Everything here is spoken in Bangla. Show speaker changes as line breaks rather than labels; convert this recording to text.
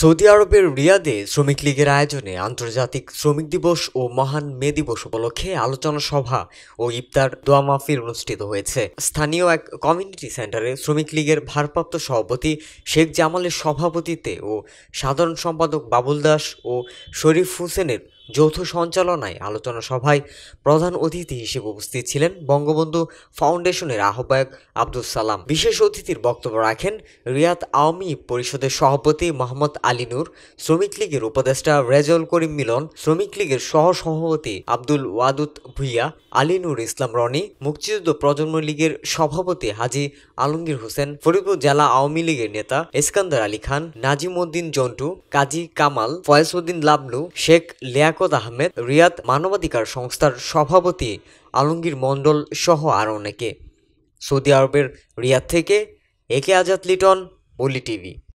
সৌদি আরবের রিয়াদে শ্রমিক লীগের আয়োজনে আন্তর্জাতিক শ্রমিক দিবস ও মহান মে দিবস উপলক্ষে আলোচনা সভা ও ইফতার দোয়া মাহফিল অনুষ্ঠিত হয়েছে স্থানীয় এক কমিউনিটি সেন্টারে শ্রমিক লীগের ভারপ্রাপ্ত সভাপতি শেখ জামালের সভাপতিতে ও সাধারণ সম্পাদক বাবুল দাস ও শরীফ হোসেনের যৌথ সঞ্চালনায় আলোচনা সভায় প্রধান অতিথি হিসেবে উপস্থিত ছিলেন বঙ্গবন্ধু ফাউন্ডেশনের আহ্বায়ক আব্দুল সালাম বিশেষ অতিথির বক্তব্য রাখেন রিয়াদ আওয়ামী পরিষদের সভাপতি মোহাম্মদ আলী নূর শ্রমিক লীগের উপদেষ্টা রেজল করিম মিলন শ্রমিক লীগের সহ সভাপতি আব্দুল ওয়াদুত ভুইয়া আলী নূর ইসলাম রনি মুক্তিযুদ্ধ প্রজন্ম লীগের সভাপতি হাজি আলমগীর হোসেন ফরিদপুর জেলা আওয়ামী লীগের নেতা এসকান্দার আলী খান নাজিম উদ্দিন জন্টু কাজী কামাল ফয়েজ লাবলু শেখ লিয়াক শওকত আহমেদ রিয়াদ মানবাধিকার সংস্থার সভাপতি আলমগীর মণ্ডল সহ আর অনেকে সৌদি আরবের রিয়াদ থেকে একে আজাদ লিটন বলি টিভি